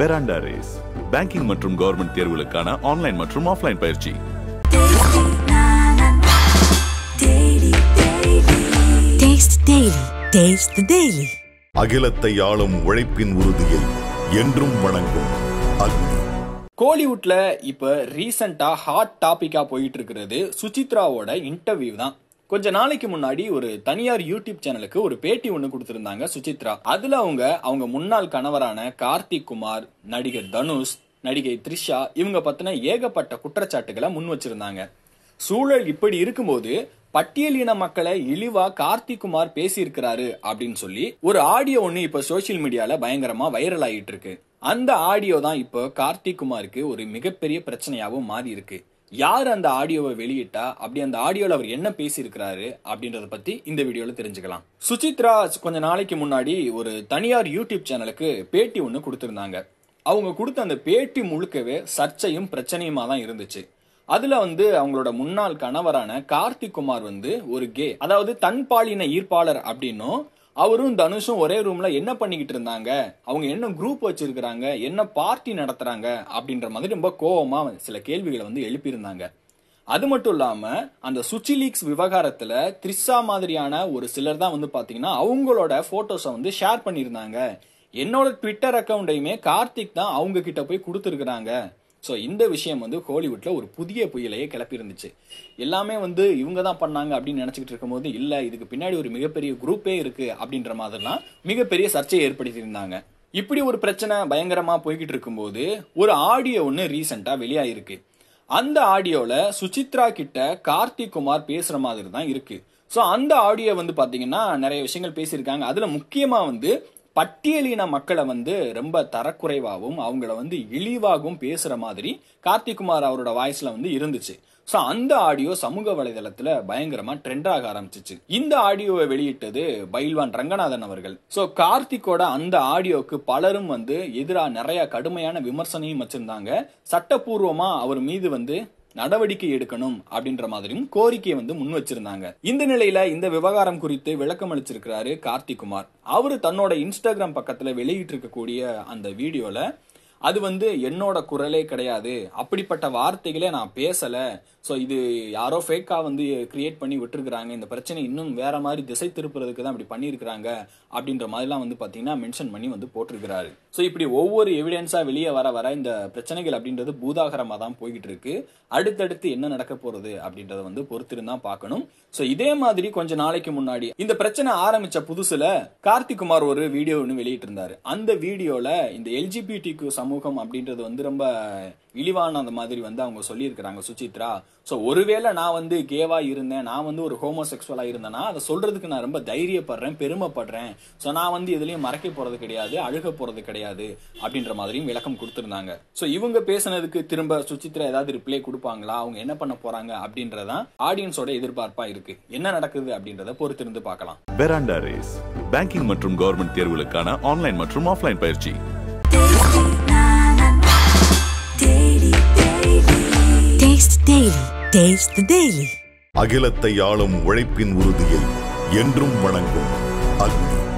பெராண்டா Race banking மற்றும் government தேர்வுகளுக்கான online மற்றும் ஆஃப்லைன் பயிற்சி அகிலத்தை ஆளும் உழைப்பின் உறுதியை என்றும் வணங்கும் அக்னி கோலிவுட்ல இப்ப ரீசெண்டா ஹாட் டாபிக்கா போயிட்டு இருக்கிறது சுசித்ராவோட இன்டர்வியூ தான் கொஞ்ச நாளைக்கு முன்னாடி ஒரு தனியார் யூடியூப் சேனலுக்கு ஒரு பேட்டி ஒன்று கொடுத்திருந்தாங்க சுசித்ரா அதுல அவங்க அவங்க முன்னாள் கணவரான கார்த்திக் குமார் நடிகர் தனுஷ் நடிகை த்ரிஷா இவங்க பத்தின ஏகப்பட்ட குற்றச்சாட்டுகளை முன் வச்சிருந்தாங்க சூழல் இப்படி இருக்கும்போது பட்டியலின மக்களை இழிவா கார்த்திக் குமார் பேசியிருக்கிறாரு அப்படின்னு சொல்லி ஒரு ஆடியோ ஒன்று இப்போ சோசியல் மீடியால பயங்கரமா வைரல் ஆகிட்டு இருக்கு அந்த ஆடியோ தான் இப்போ கார்த்திக் குமாருக்கு ஒரு மிகப்பெரிய பிரச்சனையாகவும் மாறி இருக்கு யார் அந்த ஆடியோவை வெளியிட்டா அப்படி அந்த ஆடியோவில் அவர் என்ன பேசியிருக்கிறாரு அப்படின்றத பற்றி இந்த வீடியோவில் தெரிஞ்சுக்கலாம் சுசித்ரா கொஞ்ச நாளைக்கு முன்னாடி ஒரு தனியார் யூடியூப் சேனலுக்கு பேட்டி ஒன்று கொடுத்துருந்தாங்க அவங்க கொடுத்த அந்த பேட்டி முழுக்கவே சர்ச்சையும் பிரச்சனையுமா தான் இருந்துச்சு அதுல வந்து அவங்களோட முன்னாள் கணவரான கார்த்திக் குமார் வந்து ஒரு கே அதாவது தன்பாலின ஈர்ப்பாளர் அப்படின்னும் அவரும் தனுஷும் ஒரே ரூம்ல என்ன பண்ணிக்கிட்டு இருந்தாங்க அவங்க என்ன குரூப் வச்சிருக்கிறாங்க என்ன பார்ட்டி நடத்துறாங்க அப்படின்ற மாதிரி ரொம்ப கோபமா சில கேள்விகளை வந்து எழுப்பியிருந்தாங்க அது மட்டும் இல்லாம அந்த சுச்சி லீக்ஸ் விவகாரத்துல த்ரிஷா மாதிரியான ஒரு சிலர் தான் வந்து பாத்தீங்கன்னா அவங்களோட போட்டோஸை வந்து ஷேர் பண்ணியிருந்தாங்க என்னோட ட்விட்டர் அக்கௌண்டையுமே கார்த்திக் தான் அவங்க கிட்ட போய் கொடுத்துருக்குறாங்க ஸோ இந்த விஷயம் வந்து ஹாலிவுட்டில் ஒரு புதிய புயலையே கிளப்பியிருந்துச்சு எல்லாமே வந்து இவங்க தான் பண்ணாங்க அப்படின்னு நினச்சிக்கிட்டு இருக்கும்போது இல்லை இதுக்கு பின்னாடி ஒரு மிகப்பெரிய குரூப்பே இருக்குது அப்படின்ற மாதிரிலாம் மிகப்பெரிய சர்ச்சையை ஏற்படுத்தியிருந்தாங்க இப்படி ஒரு பிரச்சனை பயங்கரமாக போய்கிட்டு இருக்கும்போது ஒரு ஆடியோ ஒன்று ரீசெண்டாக வெளியாகிருக்கு அந்த ஆடியோவில் சுசித்ரா கிட்ட கார்த்திக் குமார் பேசுகிற மாதிரி தான் இருக்குது ஸோ அந்த ஆடியோ வந்து பார்த்தீங்கன்னா நிறைய விஷயங்கள் பேசியிருக்காங்க அதில் முக்கியமாக வந்து பட்டியலின மக்களை வந்து ரொம்ப தரக்குறைவாகவும் அவங்கள வந்து இழிவாகவும் பேசுகிற மாதிரி கார்த்திகுமார் அவரோட வாய்ஸில் வந்து இருந்துச்சு ஸோ அந்த ஆடியோ சமூக வலைதளத்தில் பயங்கரமாக ட்ரெண்டாக ஆரம்பிச்சிச்சு இந்த ஆடியோவை வெளியிட்டது பைல்வான் ரங்கநாதன் அவர்கள் ஸோ கார்த்திக்கோட அந்த ஆடியோவுக்கு பலரும் வந்து எதிராக நிறைய கடுமையான விமர்சனையும் வச்சிருந்தாங்க சட்டப்பூர்வமாக அவர் மீது வந்து நடவடிக்கை எடுக்கணும் அப்படின்ற மாதிரியும் கோரிக்கையை வந்து முன் வச்சிருந்தாங்க இந்த நிலையில இந்த விவகாரம் குறித்து விளக்கம் அளிச்சிருக்கிறாரு குமார் அவரு தன்னோட இன்ஸ்டாகிராம் பக்கத்துல வெளியிட்டு இருக்கக்கூடிய அந்த வீடியோல அது வந்து என்னோட குரலே கிடையாது அப்படிப்பட்ட வார்த்தைகளே நான் பேசல ஸோ இது யாரோ ஃபேக்காக வந்து கிரியேட் பண்ணி விட்டுருக்குறாங்க இந்த பிரச்சனை இன்னும் வேற மாதிரி திசை திருப்புறதுக்கு தான் அப்படி பண்ணியிருக்கிறாங்க அப்படின்ற மாதிரிலாம் வந்து பார்த்தீங்கன்னா மென்ஷன் பண்ணி வந்து போட்டிருக்கிறாரு ஸோ இப்படி ஒவ்வொரு எவிடன்ஸாக வெளியே வர வர இந்த பிரச்சனைகள் அப்படின்றது பூதாகரமாக தான் போய்கிட்டு இருக்கு அடுத்தடுத்து என்ன நடக்க போகிறது அப்படின்றத வந்து பொறுத்திருந்தான் பார்க்கணும் ஸோ இதே மாதிரி கொஞ்ச நாளைக்கு முன்னாடி இந்த பிரச்சனை ஆரம்பிச்ச புதுசுல கார்த்திக் குமார் ஒரு வீடியோ ஒன்று வெளியிட்டிருந்தாரு அந்த வீடியோல இந்த எல்ஜிபிடிக்கு சம சமூகம் அப்படின்றது வந்து ரொம்ப இழிவான அந்த மாதிரி வந்து அவங்க சொல்லியிருக்கிறாங்க சுசித்ரா ஸோ ஒருவேளை நான் வந்து கேவா இருந்தேன் நான் வந்து ஒரு செக்ஸுவலா இருந்தேன்னா அதை சொல்றதுக்கு நான் ரொம்ப தைரியப்படுறேன் பெருமைப்படுறேன் ஸோ நான் வந்து எதுலையும் மறைக்க போறது கிடையாது அழுக போறது கிடையாது அப்படின்ற மாதிரியும் விளக்கம் கொடுத்துருந்தாங்க ஸோ இவங்க பேசுனதுக்கு திரும்ப சுசித்ரா ஏதாவது ரிப்ளை கொடுப்பாங்களா அவங்க என்ன பண்ண போறாங்க அப்படின்றதான் ஆடியன்ஸோட எதிர்பார்ப்பா இருக்கு என்ன நடக்குது அப்படின்றத பொறுத்திருந்து பார்க்கலாம் பெராண்டா ரேஸ் பேங்கிங் மற்றும் கவர்மெண்ட் தேர்வுகளுக்கான ஆன்லைன் மற்றும் ஆஃப்லைன் பயிற்சி டேஸ்ட் டெய்லி டேஸ்ட் டெய்லி அகிலத்தை ஆளும் உழைப்பின் உறுதியை என்றும் வணங்கும் அக்னி